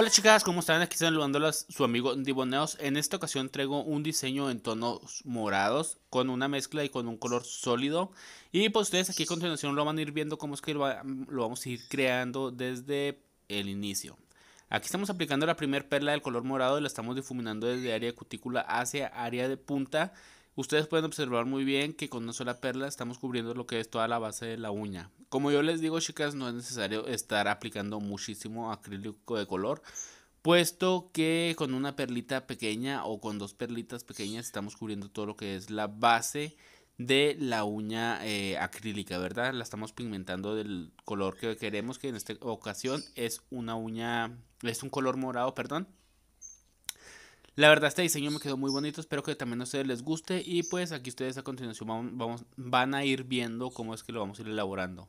Hola chicas, ¿cómo están? Aquí están saludándolas su amigo Diboneos. En esta ocasión traigo un diseño en tonos morados con una mezcla y con un color sólido. Y pues ustedes aquí a continuación lo van a ir viendo cómo es que lo, vamos a ir creando desde el inicio. Aquí estamos aplicando la primer perla del color morado y la estamos difuminando desde área de cutícula hacia área de punta Ustedes pueden observar muy bien que con una sola perla estamos cubriendo lo que es toda la base de la uña. Como yo les digo chicas, no es necesario estar aplicando muchísimo acrílico de color, puesto que con una perlita pequeña o con dos perlitas pequeñas estamos cubriendo todo lo que es la base de la uña eh, acrílica, ¿verdad? La estamos pigmentando del color que queremos, que en esta ocasión es una uña, es un color morado, perdón. La verdad este diseño me quedó muy bonito, espero que también a ustedes les guste y pues aquí ustedes a continuación vamos, van a ir viendo cómo es que lo vamos a ir elaborando.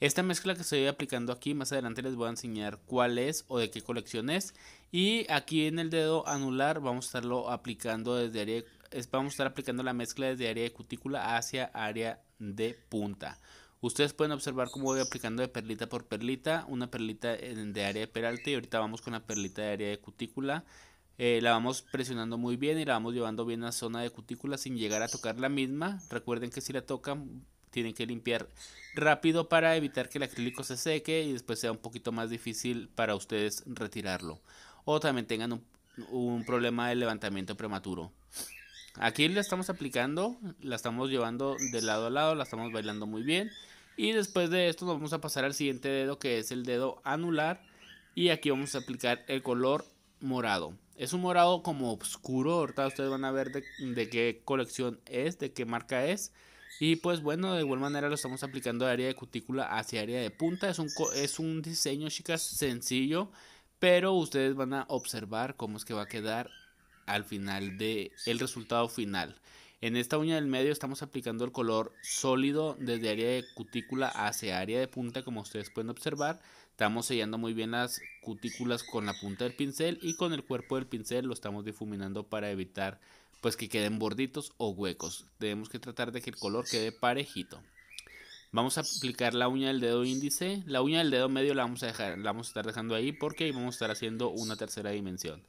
Esta mezcla que estoy aplicando aquí, más adelante les voy a enseñar cuál es o de qué colección es. Y aquí en el dedo anular vamos a estarlo aplicando desde área, vamos a estar aplicando la mezcla desde área de cutícula hacia área de punta. Ustedes pueden observar cómo voy aplicando de perlita por perlita, una perlita de área de peralte y ahorita vamos con la perlita de área de cutícula eh, la vamos presionando muy bien y la vamos llevando bien a zona de cutícula sin llegar a tocar la misma. Recuerden que si la tocan tienen que limpiar rápido para evitar que el acrílico se seque y después sea un poquito más difícil para ustedes retirarlo. O también tengan un problema de levantamiento prematuro. Aquí la estamos aplicando, la estamos llevando de lado a lado, la estamos bailando muy bien. Y después de esto nos vamos a pasar al siguiente dedo que es el dedo anular. Y aquí vamos a aplicar el color morado. Es un morado como oscuro. Ahorita ustedes van a ver de, qué colección es, de qué marca es. Y pues bueno, de igual manera lo estamos aplicando de área de cutícula hacia área de punta. Es un, es un diseño, chicas, sencillo. Pero ustedes van a observar cómo es que va a quedar al final de el resultado final. En esta uña del medio estamos aplicando el color sólido desde área de cutícula hacia área de punta como ustedes pueden observar. Estamos sellando muy bien las cutículas con la punta del pincel y con el cuerpo del pincel lo estamos difuminando para evitar pues que queden borditos o huecos. Debemos que tratar de que el color quede parejito. Vamos a aplicar la uña del dedo índice. La uña del dedo medio la vamos a dejar, la vamos a estar dejando ahí porque vamos a estar haciendo una tercera dimensión.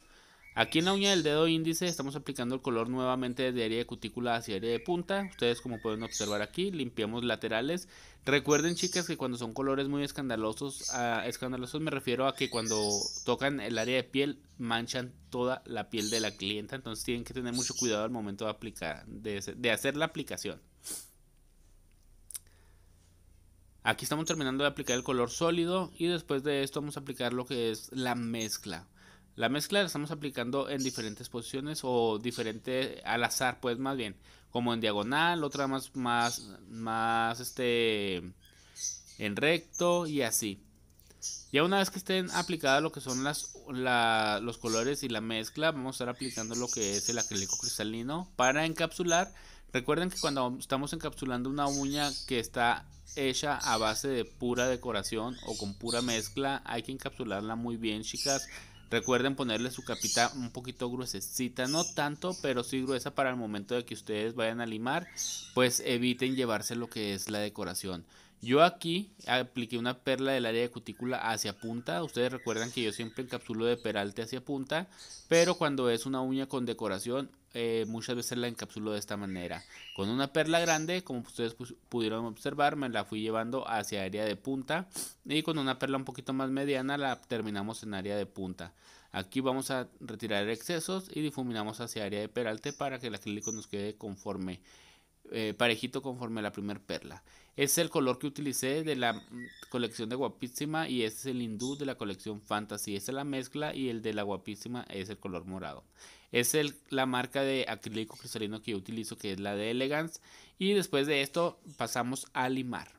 Aquí en la uña del dedo índice estamos aplicando el color nuevamente de área de cutícula hacia área de punta. Ustedes como pueden observar aquí, limpiamos laterales. Recuerden chicas que cuando son colores muy escandalosos, ah, escandalosos me refiero a que cuando tocan el área de piel manchan toda la piel de la clienta. Entonces tienen que tener mucho cuidado al momento de, aplicar, de hacer la aplicación. Aquí estamos terminando de aplicar el color sólido y después de esto vamos a aplicar lo que es la mezcla. La mezcla la estamos aplicando en diferentes posiciones o diferente al azar, pues más bien, como en diagonal, otra más más más este en recto y así. Ya una vez que estén aplicadas lo que son las, los colores y la mezcla, vamos a estar aplicando lo que es el acrílico cristalino para encapsular. Recuerden que cuando estamos encapsulando una uña que está hecha a base de pura decoración o con pura mezcla, hay que encapsularla muy bien, chicas Recuerden ponerle su capita un poquito gruesecita, no tanto, pero sí gruesa para el momento de que ustedes vayan a limar, pues eviten llevarse lo que es la decoración. Yo aquí apliqué una perla del área de cutícula hacia punta. Ustedes recuerdan que yo siempre encapsulo de peralte hacia punta, pero cuando es una uña con decoración, eh, muchas veces la encapsulo de esta manera. Con una perla grande, como ustedes pudieron observar, me la fui llevando hacia área de punta y con una perla un poquito más mediana la terminamos en área de punta. Aquí vamos a retirar excesos y difuminamos hacia área de peralte para que el acrílico nos quede conforme. Eh, parejito conforme a la primera perla. Es el color que utilicé de la mm, colección de Guapísima y es el hindú de la colección Fantasy. es la mezcla y el de la Guapísima es el color morado. Es el, la marca de acrílico cristalino que yo utilizo que es la de Elegance. Y después de esto pasamos a limar.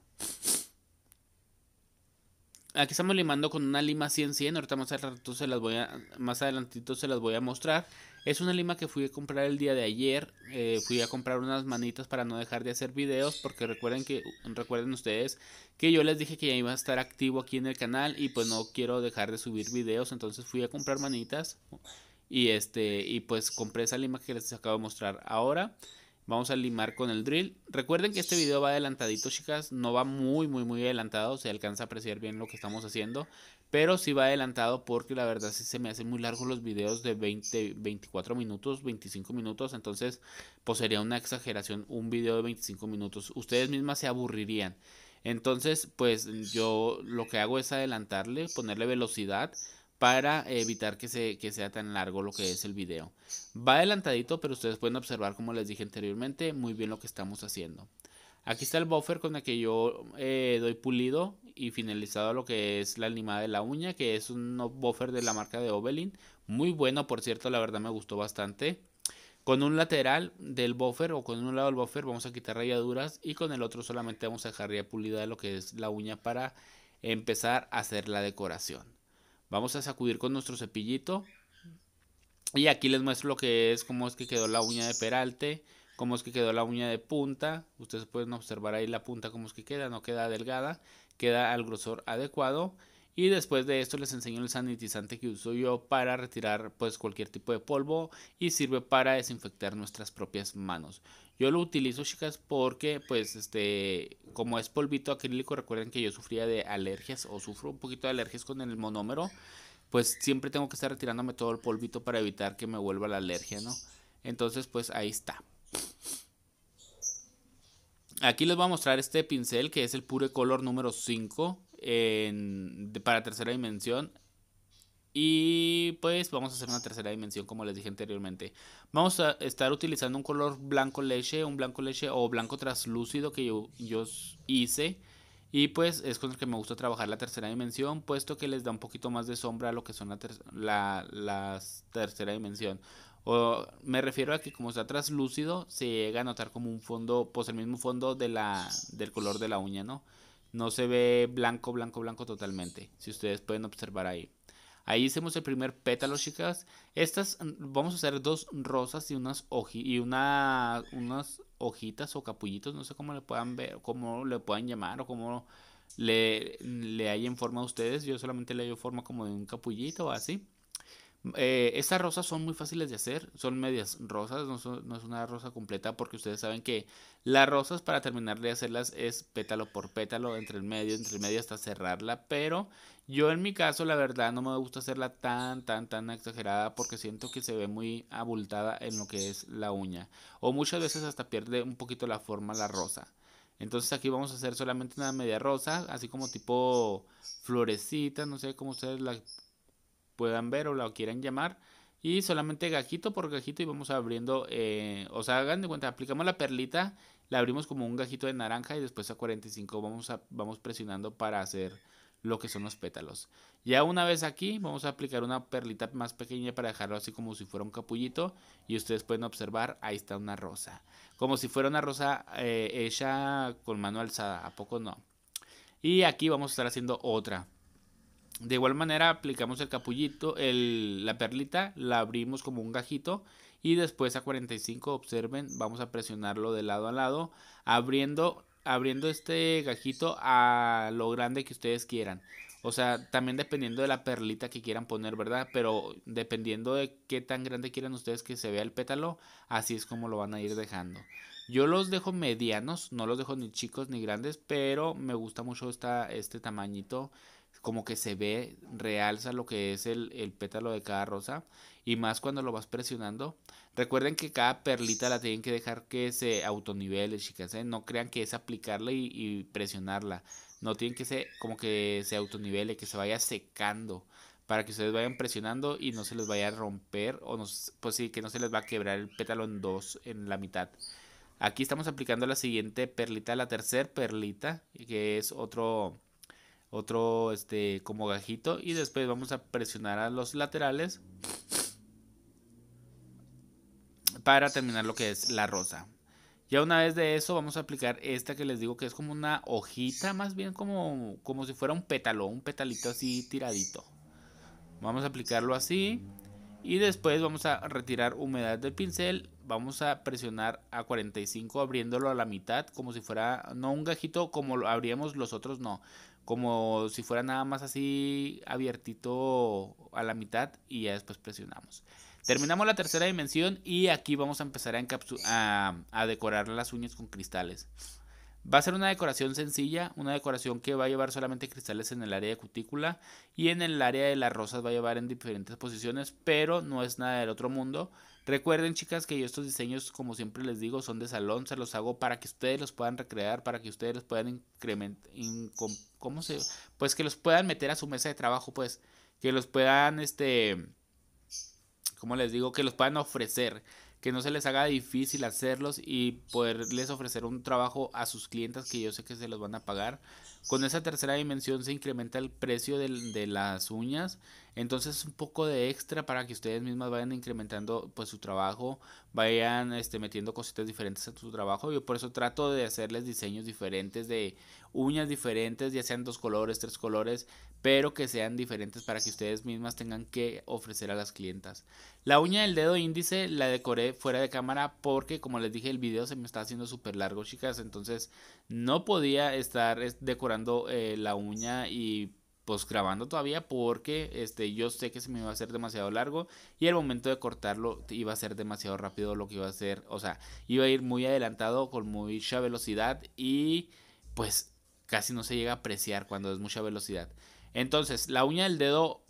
Aquí estamos limando con una lima 100-100. Ahorita más, se las voy a, más adelantito se las voy a mostrar. Es una lima que fui a comprar el día de ayer. Eh, fui a comprar unas manitas para no dejar de hacer videos. Porque recuerden que recuerden ustedes que yo les dije que ya iba a estar activo aquí en el canal. Y pues no quiero dejar de subir videos. Entonces fui a comprar manitas. Y este. Y pues compré esa lima que les acabo de mostrar ahora. Vamos a limar con el drill. Recuerden que este video va adelantadito, chicas. No va muy, muy, muy adelantado. Se alcanza a apreciar bien lo que estamos haciendo. Pero sí va adelantado porque la verdad sí se me hacen muy largos los videos de 20, 24 minutos, 25 minutos. Entonces, pues sería una exageración un video de 25 minutos. Ustedes mismas se aburrirían. Entonces, pues yo lo que hago es adelantarle, ponerle velocidad para evitar que, sea tan largo lo que es el video. Va adelantadito, pero ustedes pueden observar, como les dije anteriormente, muy bien lo que estamos haciendo. Aquí está el buffer con el que yo eh, doy pulido y finalizado lo que es la limada de la uña, que es un buffer de la marca de Ovelin. Muy bueno, por cierto, la verdad me gustó bastante. Con un lateral del buffer o con un lado del buffer vamos a quitar rayaduras y con el otro solamente vamos a dejar ya pulida lo que es la uña para empezar a hacer la decoración. Vamos a sacudir con nuestro cepillito. Y aquí les muestro lo que es, cómo es que quedó la uña de peralte, cómo es que quedó la uña de punta. Ustedes pueden observar ahí la punta, cómo es que queda, no queda delgada, queda al grosor adecuado. Y después de esto les enseño el sanitizante que uso yo para retirar pues cualquier tipo de polvo y sirve para desinfectar nuestras propias manos. Yo lo utilizo chicas porque pues este como es polvito acrílico recuerden que yo sufría de alergias o sufro un poquito de alergias con el monómero pues siempre tengo que estar retirándome todo el polvito para evitar que me vuelva la alergia, ¿no? Entonces pues ahí está. Aquí les voy a mostrar este pincel que es el Pure Color número 5 para tercera dimensión. Y pues vamos a hacer una tercera dimensión como les dije anteriormente. Vamos a estar utilizando un color blanco leche, un blanco leche o blanco traslúcido que yo, hice. Y pues es con el que me gusta trabajar la tercera dimensión, puesto que les da un poquito más de sombra a lo que son la, las tercera dimensión. O me refiero a que como está traslúcido. se llega a notar como un fondo, pues el mismo fondo de la, del color de la uña, ¿no? no se ve blanco, blanco, blanco totalmente. Si ustedes pueden observar ahí. Ahí hicimos el primer pétalo, chicas. Estas vamos a hacer dos rosas y unas y una, unas hojitas o capullitos, no sé cómo le puedan ver, cómo le puedan llamar o cómo le, le en forma a ustedes. Yo solamente le doy forma como de un capullito o así. Eh, estas rosas son muy fáciles de hacer, son medias rosas, no, es una rosa completa porque ustedes saben que las rosas para terminar de hacerlas es pétalo por pétalo, entre el medio, entre el medio hasta cerrarla, pero yo en mi caso la verdad no me gusta hacerla tan, tan, tan exagerada porque siento que se ve muy abultada en lo que es la uña o muchas veces hasta pierde un poquito la forma la rosa. Entonces aquí vamos a hacer solamente una media rosa, así como tipo florecita, no sé cómo ustedes la puedan ver o la quieran llamar. Y solamente gajito por gajito y vamos abriendo, eh, o sea, hagan de cuenta, aplicamos la perlita, la abrimos como un gajito de naranja y después a 45 vamos, a, vamos presionando para hacer lo que son los pétalos. Ya una vez aquí vamos a aplicar una perlita más pequeña para dejarlo así como si fuera un capullito y ustedes pueden observar ahí está una rosa. Como si fuera una rosa eh, hecha con mano alzada, ¿a poco no? Y aquí vamos a estar haciendo otra. De igual manera aplicamos el capullito, el, la perlita, la abrimos como un gajito y después a 45 observen, vamos a presionarlo de lado a lado abriendo abriendo este gajito a lo grande que ustedes quieran. O sea, también dependiendo de la perlita que quieran poner, ¿verdad? Pero dependiendo de qué tan grande quieran ustedes que se vea el pétalo, así es como lo van a ir dejando. Yo los dejo medianos, no los dejo ni chicos ni grandes, pero me gusta mucho este tamañito como que se ve, realza lo que es el, pétalo de cada rosa y más cuando lo vas presionando. Recuerden que cada perlita la tienen que dejar que se autonivele, chicas, ¿eh? no crean que es aplicarla y, presionarla, no tienen que ser como que se autonivele, que se vaya secando para que ustedes vayan presionando y no se les vaya a romper o pues sí, que no se les va a quebrar el pétalo en dos, en la mitad. Aquí estamos aplicando la siguiente perlita, la tercera perlita, que es otro otro este como gajito y después vamos a presionar a los laterales para terminar lo que es la rosa. Ya una vez de eso vamos a aplicar esta que les digo que es como una hojita, más bien como, como si fuera un pétalo, un petalito así tiradito. Vamos a aplicarlo así y después vamos a retirar humedad del pincel vamos a presionar a 45 abriéndolo a la mitad como si fuera no un gajito como lo abríamos los otros no como si fuera nada más así abiertito a la mitad y ya después presionamos terminamos la tercera dimensión y aquí vamos a empezar a, a decorar las uñas con cristales Va a ser una decoración sencilla, una decoración que va a llevar solamente cristales en el área de cutícula y en el área de las rosas va a llevar en diferentes posiciones, pero no es nada del otro mundo. Recuerden chicas que yo estos diseños, como siempre les digo, son de salón, se los hago para que ustedes los puedan recrear, para que ustedes los puedan incrementar, ¿cómo se? Pues que los puedan meter a su mesa de trabajo, pues, que los puedan, este, ¿cómo les digo? Que los puedan ofrecer que no se les haga difícil hacerlos y poderles ofrecer un trabajo a sus clientes que yo sé que se los van a pagar. Con esa tercera dimensión se incrementa el precio de, las uñas, entonces un poco de extra para que ustedes mismas vayan incrementando pues su trabajo, vayan este, metiendo cositas diferentes a su trabajo. Yo por eso trato de hacerles diseños diferentes, de uñas diferentes, ya sean dos colores, tres colores, pero que sean diferentes para que ustedes mismas tengan que ofrecer a las clientas. La uña del dedo índice la decoré fuera de cámara porque como les dije el video se me está haciendo súper largo chicas entonces no podía estar decorando eh, la uña y pues grabando todavía porque este yo sé que se me iba a hacer demasiado largo y el momento de cortarlo iba a ser demasiado rápido lo que iba a hacer, o sea, iba a ir muy adelantado con mucha velocidad y pues casi no se llega a apreciar cuando es mucha velocidad. Entonces, la uña del dedo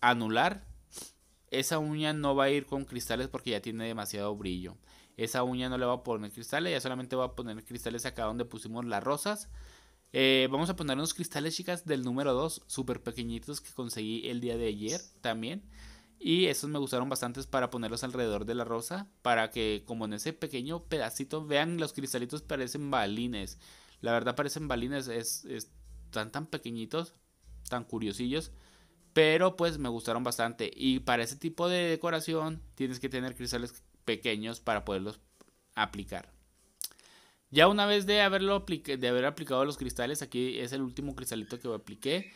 anular esa uña no va a ir con cristales porque ya tiene demasiado brillo. Esa uña no le va a poner cristales, ya solamente va a poner cristales acá donde pusimos las rosas. Eh, vamos a poner unos cristales, chicas, del número 2, súper pequeñitos que conseguí el día de ayer también. Y esos me gustaron bastante para ponerlos alrededor de la rosa, para que como en ese pequeño pedacito, vean, los cristalitos parecen balines. La verdad parecen balines, es, es tan tan pequeñitos, tan curiosillos. Pero pues me gustaron bastante. Y para ese tipo de decoración tienes que tener cristales pequeños para poderlos aplicar. Ya una vez de, haberlo de haber aplicado los cristales, aquí es el último cristalito que apliqué.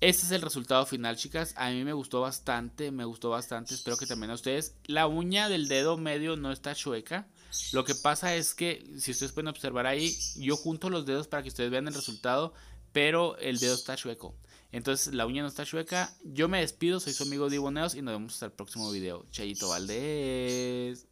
Este es el resultado final, chicas. A mí me gustó bastante, me gustó bastante. Espero que también a ustedes. La uña del dedo medio no está chueca. Lo que pasa es que, si ustedes pueden observar ahí, yo junto los dedos para que ustedes vean el resultado, pero el dedo está chueco. Entonces, la uña no está chueca. Yo me despido, soy su amigo Diboneos y nos vemos hasta el próximo video. Chayito Valdés.